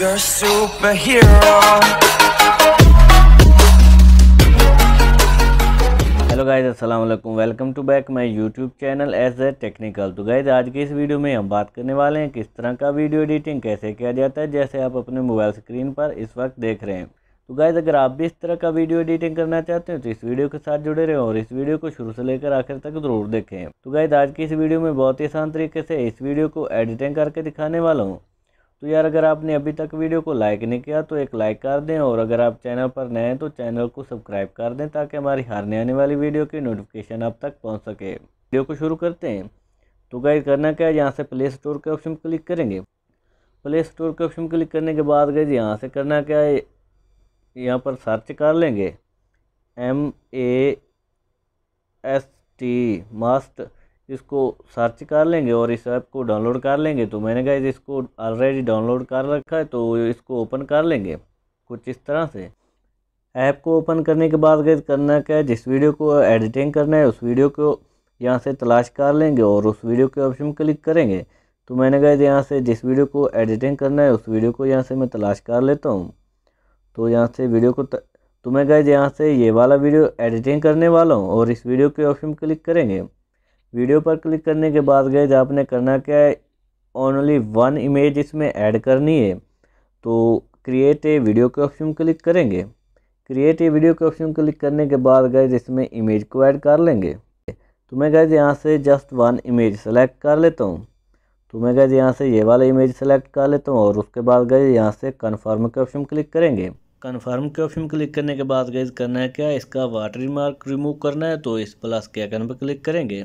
You're a superhero. Hello guys अस्सलाम वालेकुम welcome to back my YouTube channel as a technical तो guys आज के इस वीडियो में हम बात करने वाले हैं किस तरह का वीडियो एडिटिंग कैसे किया जाता है जैसे आप अपने मोबाइल स्क्रीन पर इस वक्त देख रहे हैं तो गाइज अगर आप भी इस तरह का वीडियो एडिटिंग करना चाहते हैं तो इस वीडियो के साथ जुड़े रहें और इस वीडियो को शुरू से लेकर आखिर तक ज़रूर देखें तो गाइज आज की इस वीडियो में बहुत ही आसान तरीके से इस वीडियो को एडिटिंग करके दिखाने वाला हूँ तो यार अगर आपने अभी तक वीडियो को लाइक नहीं किया तो एक लाइक कर दें और अगर आप चैनल पर नए हैं तो चैनल को सब्सक्राइब कर दें ताकि हमारी हारने आने वाली वीडियो की नोटिफिकेशन आप तक पहुँच सके वीडियो को शुरू करते हैं तो गाइड करना क्या है यहाँ से प्ले स्टोर के ऑप्शन क्लिक करेंगे प्ले स्टोर के ऑप्शन क्लिक करने के बाद गए यहाँ से करना क्या है यहाँ पर सर्च कर लेंगे M A S T mast इसको सर्च कर लेंगे और इस ऐप को डाउनलोड कर लेंगे तो मैंने कहा इसको ऑलरेडी डाउनलोड कर रखा है तो इसको ओपन कर लेंगे कुछ इस तरह से ऐप को ओपन करने के बाद गए करना क्या है जिस वीडियो को एडिटिंग करना है उस वीडियो को यहाँ से तलाश कर लेंगे और उस वीडियो के ऑप्शन में क्लिक करेंगे तो मैंने कहा यहाँ से जिस वीडियो को एडिटिंग करना है उस वीडियो को यहाँ से मैं तलाश कर लेता हूँ तो यहाँ से वीडियो को तो मैं कहा यहाँ से ये वाला वीडियो एडिटिंग करने वाला हूँ और इस वीडियो के ऑप्शन में क्लिक करेंगे वीडियो पर क्लिक करने के बाद गए आपने करना क्या है ओनली वन इमेज इसमें ऐड करनी है तो क्रिएट ए वीडियो के ऑप्शन क्लिक करेंगे क्रिएट ए वीडियो के ऑप्शन क्लिक करने के बाद गए इसमें इमेज को ऐड कर लेंगे तो मैं गए यहाँ से जस्ट वन इमेज सेलेक्ट कर लेता हूँ तो मैं गए यहाँ से ये वाला इमेज सेलेक्ट कर लेता हूँ और उसके बाद गए यहाँ से कन्फर्म के ऑप्शन क्लिक करेंगे कन्फर्म के ऑप्शन क्लिक करने के बाद गए करना है क्या इसका वाटर मार्क रिमूव करना है तो इस प्लस के आइकन पर क्लिक करेंगे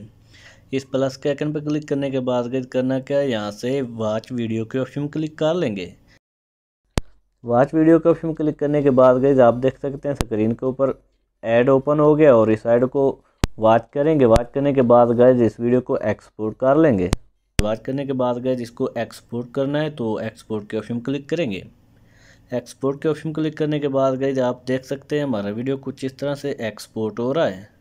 इस प्लस के आइकन पर क्लिक करने के बाद गए करना क्या है यहाँ से वाच वीडियो के ऑप्शन में क्लिक कर लेंगे वाच वीडियो के ऑप्शन में क्लिक करने के बाद गज आप देख सकते हैं स्क्रीन के ऊपर ऐड ओपन हो गया और इस ऐड को वाच करेंगे वाच करने के बाद गए इस वीडियो को एक्सपोर्ट कर लेंगे वाच करने के बाद गए इसको एक्सपोर्ट करना है तो एक्सपोर्ट के ऑप्शन क्लिक करेंगे एक्सपोर्ट के ऑप्शन क्लिक करने के बाद गई आप देख सकते हैं हमारा वीडियो कुछ इस तरह से एक्सपोर्ट हो रहा है